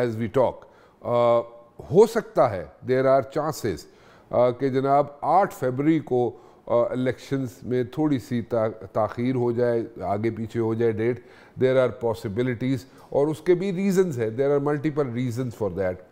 as we talk हो सकता है देर आर चांसेस कि जनाब आठ फरवरी को इलेक्शंस uh, में थोड़ी सी ता, ताखीर हो जाए आगे पीछे हो जाए डेट देर आर पॉसिबिलिटीज़ और उसके भी रीजंस है there are multiple reasons for that